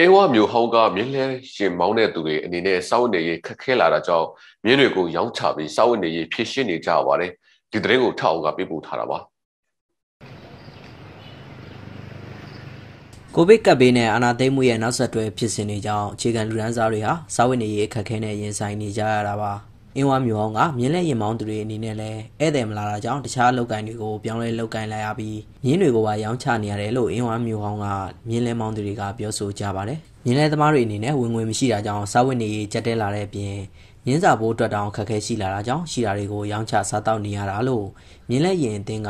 အေဝါမျိုးဟောင်းကမြင်းလဲရှင်မောင်းတဲ့သူတွေအနေနဲ့စောင့်နေရေးခက်ခဲလာတာကြောင့်မြင်းတွေကိုရောင်းချပြီးစောင့်နေရေးဖြည့်ရှင်းနေကြပါတယ်ဒီသတင်းကိုထောက်အောင်ကပြပို့ထားတာပါကိုဗစ်ကပ်ဘေးနဲ့အာဏာသိမ်းမှုရဲ့နောက်ဆက်တွဲဖြစ်စဉ်တွေကြောင့်အခြေခံလူဒန်းစားတွေဟာစာဝတ်နေရေးအခက်အခဲနဲ့ရင်ဆိုင်နေကြရတာပါ။အင်းဝမျိုးအောင်ကမြင်းလက်ရင်မောင်းသူတွေအနေနဲ့လည်းဧည့်သည်မလာတာကြောင့်တခြားလောက်ကင်တွေကိုပြောင်းလဲလောက်ကင်လိုက်ရပြီးမြင်းတွေကိုပါရောင်းချနေရတယ်လို့အင်းဝမျိုးအောင်ကမြင်းလက်မောင်းသူတွေကပြောဆိုကြပါတယ်။မြင်းလက်သမားတွေအနေနဲ့ဝင်ငွေမရှိတာကြောင့်စားဝတ်နေရေးကြက်တဲလာတဲ့အပြင်မြင်းစာဖို့အတွက်တောင်ခက်ခဲရှိလာတာကြောင့်ရှိတာတွေကိုရောင်းချစားတောက်နေရတာလို့မြင်းလက်ရင်အတင်းက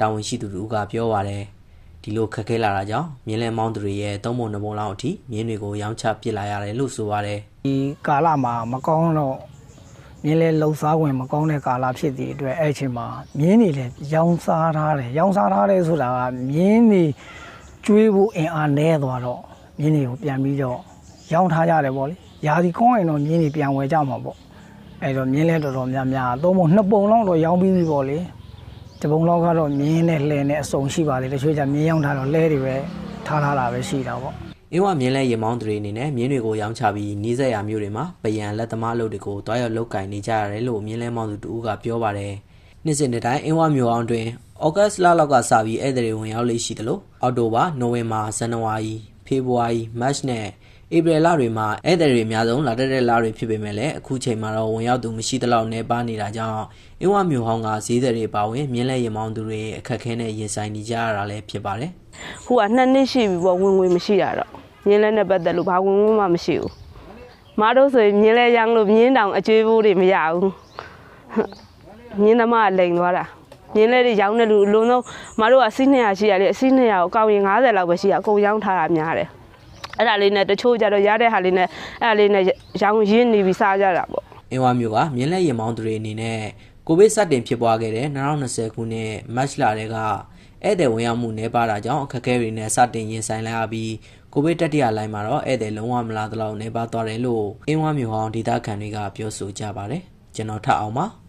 တာဝန်ရှိသူတို့ကပြောပါတယ်။ဒီလိုခက်ခဲလာတာကြောင့်မြင်းလဲမောင်းသူတွေရဲ့သုံးပုံနှပုံလောက်အထိမြင်းတွေကိုရောင်းချပစ်လာရတယ်လို့ဆိုပါတယ်ဒီကာလမှာမကောင်းတော့မြင်းလဲလှုပ်ရှားဝင်မကောင်းတဲ့ကာလဖြစ်သည့်အတွက်အဲ့အချိန်မှာမြင်းတွေလည်းရောင်းစားထားတယ်ရောင်းစားထားတယ်ဆိုတာကမြင်းတွေကျွေးဖို့အင်အားနည်းသွားတော့မြင်းတွေကိုပြန်ပြီးတော့ရောင်းထားရတယ်ပေါ့လေရာသီကောင်းရင်တော့မြင်းတွေပြန်ဝယ်ကြမှာပေါ့အဲ့တော့မြင်းလဲတော်တော်များများသုံးပုံနှစ်ပုံလောက်တော့ရောင်းပြီးပြီပေါ့လေတပုံလောက်ကတော့မြင်းနဲ့လှဲနဲ့အစုံရှိပါတယ်တချို့ကျမြင်းရောင်းထားတော့လဲတွေပဲထားထားတာပဲရှိတာပေါ့အင်းဝမြင်းလဲရေမောင်းသူတွေအနေနဲ့မြင်းတွေကိုရောင်းချပြီးနီးစပ်ရာမြို့တွေမှာပယံလက်သမားလုပ်တွေကိုတွားရောက်လုပ်ကင်နေကြရတယ်လို့မြင်းလဲမောင်းသူတူကပြောပါတယ်။နှစ်စဉ်တစ်တိုင်းအင်းဝမြို့အောင်တွင်ဩဂတ်စ်လလောက်ကစပြီးဧည့်သည်ဝင်ရောက်လေ့ရှိသလိုအောက်တိုဘာ၊နိုဝင်ဘာ၊ဇန်နဝါရီ၊ဖေဖော်ဝါရီ၊မတ်နဲ့ဧပြီလတွေမှာဧည့်သည်တွေအများဆုံးလာတတ်တဲ့လတွေဖြစ်ပေမဲ့လည်းအခုချိန်မှာတော့ဝင်ရောက်သူမရှိသလောက်နှဲပါနေတာကြောင့်အင်းဝမြို့ဟောင်းကဈေးသည်တွေပါဝင်မြင်းလဲရင်မောင်းသူတွေအခက်ခဲနဲ့ရင်ဆိုင်နေကြရတာလည်းဖြစ်ပါတယ်။ဟိုကနှစ်နှစ်ရှိပြီပေါ့ဝင်ဝင်မရှိတာတော့မြင်းလဲနဲ့ပတ်သက်လို့ဘာဝင်ဝင်မှမရှိဘူးမတို့ဆိုရင်မြင်းလဲရမ်းလို့မြင်းတောင်အကျွေးဖို့တွေမရဘူးမြင်းသမားလိန်သွားတာမြင်းလဲတွေရောင်းတဲ့လူအလုံးဆုံးမတို့ကစီး200ရှိရလေအစီး200ကိုအကောင်ရင်90လောက်ပဲရှိရအကုန်ရောင်းထားတာများတယ်အဲ့ဒါလေးနဲ့တချို့ကြတော့ရတဲ့ဟာလေးနဲ့အဲ့ဒါလေးနဲ့ရောင်းရင်းနေပြီးစားကြတာပေါ့အင်းဝမျိုးကမြင်းလဲရင်မောင်းသူတွေအနေနဲ့ကိုဗစ်စတင်ဖြစ်ပွားခဲ့တဲ့2020ခုနှစ်မတ်လတဲကဧည့်သည်ဝင်ရောက်မှုနှဲပါတာကြောင့်အခက်အခဲတွေနဲ့စတင်ရင်ဆိုင်လာရပြီးကိုဗစ်တတိယလိုင်းမှာတော့ဧည့်သည်လုံးဝမလာသလောက်နှဲပါသွားတယ်လို့အင်းဝမျိုးဟောင်းဒေသခံတွေကပြောဆိုကြပါတယ်ကျွန်တော်ထအောင်ပါ